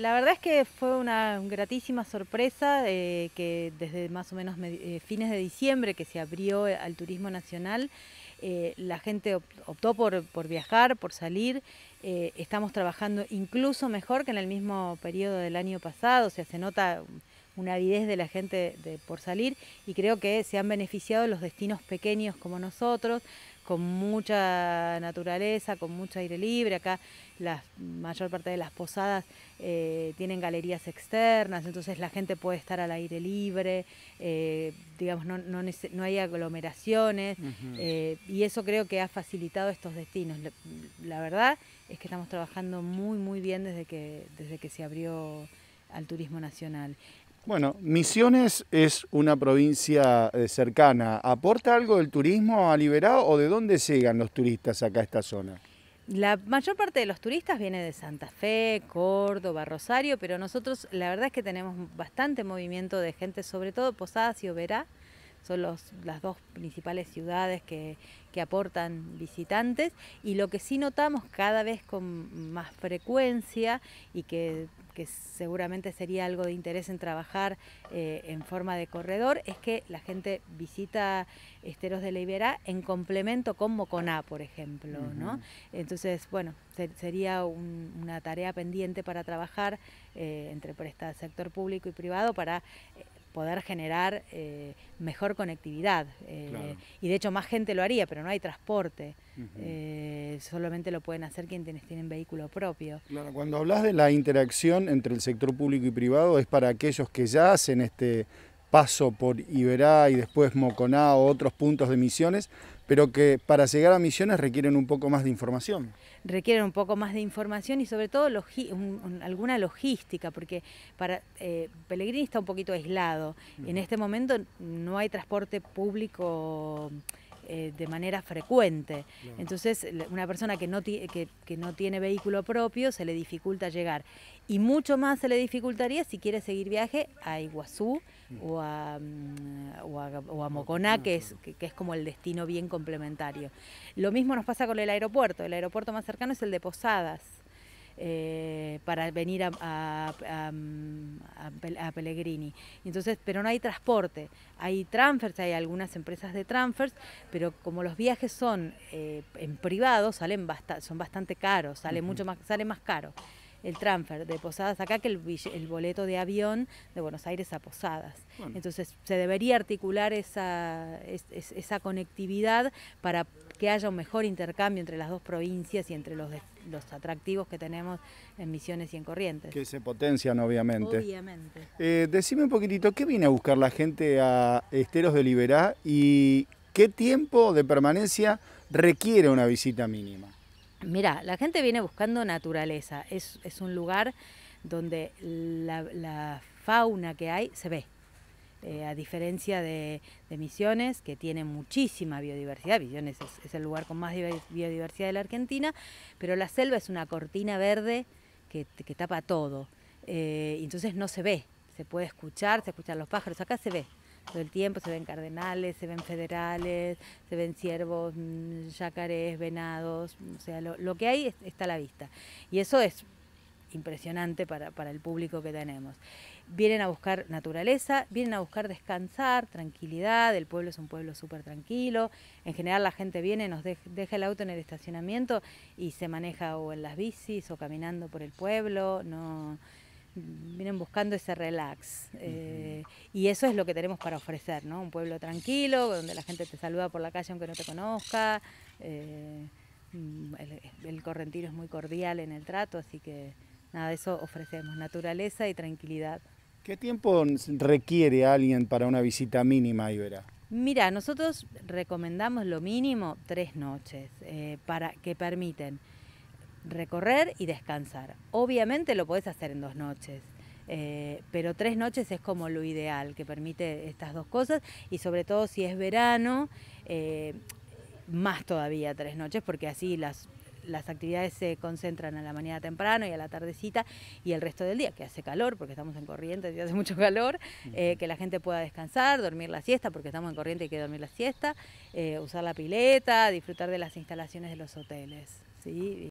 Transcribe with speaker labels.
Speaker 1: La verdad es que fue una gratísima sorpresa eh, que desde más o menos eh, fines de diciembre que se abrió eh, al turismo nacional, la gente optó por, viajar, por salir. estamos trabajando incluso mejor que en el mismo periodo del año pasado, o sea, se nota una avidez de la gente por salir y creo que se han beneficiado los destinos pequeños como nosotros, con mucha naturaleza, con mucho aire libre. Acá la mayor parte de las posadas eh, tienen galerías externas, entonces la gente puede estar al aire libre, eh, digamos, no, hay aglomeraciones eh, y eso creo que ha facilitado estos destinos. La, verdad es que estamos trabajando muy, muy bien desde que, desde que se abrió al turismo nacional.
Speaker 2: Bueno, Misiones es una provincia eh, cercana. ¿Aporta algo del turismo a Liberado o de dónde llegan los turistas acá a esta zona?
Speaker 1: La mayor parte de los turistas viene de Santa Fe, Córdoba, Rosario, pero nosotros la verdad es que tenemos bastante movimiento de gente, sobre todo Posadas y Oberá, son las dos principales ciudades que, que, aportan visitantes y lo que sí notamos cada vez con más frecuencia y que que seguramente sería algo de interés en trabajar eh, en forma de corredor, es que la gente visita Esteros de la Iberá en complemento con Moconá, por ejemplo, ¿no? Entonces, bueno, sería una tarea pendiente para trabajar eh, entre por este sector público y privado para poder generar eh, mejor conectividad. Eh, y de hecho más gente lo haría, pero no hay transporte. Eh, solamente lo pueden hacer quienes tienen vehículo propio.
Speaker 2: cuando hablas de la interacción entre el sector público y privado es para aquellos que ya hacen este paso por Iberá y después o otros puntos de Misiones, pero que para llegar a Misiones requieren un poco más de información.
Speaker 1: Requieren un poco más de información y sobre todo alguna logística, porque para eh, Pellegrini está un poquito aislado. Mm. En este momento no hay transporte público eh, de manera frecuente. Entonces, una persona que no, tiene vehículo propio se le dificulta llegar. Y mucho más se le dificultaría si quiere seguir viaje a Iguazú, Mm, o a, o Moconá, que es, que, es como el destino bien complementario. Lo mismo nos pasa con el aeropuerto, el aeropuerto más cercano es el de Posadas. Eh, para venir a, a, mm, Pellegrini. Entonces, pero no hay transporte, hay transfers, hay algunas empresas de transfers, pero como los viajes son eh, en privado, salen son bastante caros, sale mucho más, sale más caro el transfer de Posadas acá que el, boleto de avión de Buenos Aires a Posadas. Entonces se debería articular esa, esa conectividad para que haya un mejor intercambio entre las dos provincias y entre los, los atractivos que tenemos en Misiones y en Corrientes. Que se
Speaker 2: potencian, obviamente. Obviamente. Eh, decime un poquitito, ¿qué viene a buscar la gente a Esteros de Liberá y qué tiempo de permanencia requiere una visita mínima?
Speaker 1: Mira, la gente viene buscando naturaleza. Es, un lugar donde la, fauna que hay se ve. Eh, a diferencia de, Misiones, que tiene muchísima biodiversidad, Misiones es, el lugar con más biodiversidad de la Argentina, pero la selva es una cortina verde que, tapa todo. Eh, entonces no se ve, se puede escuchar, se escuchan los pájaros, acá se ve, todo el tiempo, se ven cardenales, se ven federales, se ven ciervos, mm, yacarés, venados, o sea, lo, que hay está a la vista. Y eso es impresionante para, el público que tenemos. Vienen a buscar naturaleza, vienen a buscar descansar, tranquilidad, el pueblo es un pueblo súper tranquilo, en general la gente viene, nos deja el auto en el estacionamiento y se maneja o en las bicis o caminando por el pueblo, no... Mm, vienen buscando ese relax. Eh, y eso es lo que tenemos para ofrecer, ¿no? Un pueblo tranquilo, donde la gente te saluda por la calle aunque no te conozca. Eh, mm, el, correntino es muy cordial en el trato, así que nada, de eso ofrecemos, naturaleza y tranquilidad.
Speaker 2: ¿Qué tiempo requiere alguien para una visita mínima a Iberá?
Speaker 1: Mira, nosotros recomendamos lo mínimo tres noches eh, para que permiten recorrer y descansar. Obviamente lo podés hacer en dos noches. Eh, pero tres noches es como lo ideal que permite estas dos cosas y sobre todo si es verano, eh, más todavía tres noches porque así las, las actividades se concentran a la mañana temprano y a la tardecita y el resto del día, que hace calor porque estamos en corriente y hace mucho calor, eh, que la gente pueda descansar, dormir la siesta porque estamos en corriente y hay que dormir la siesta, usar la pileta, disfrutar de las instalaciones de los hoteles. ¿sí?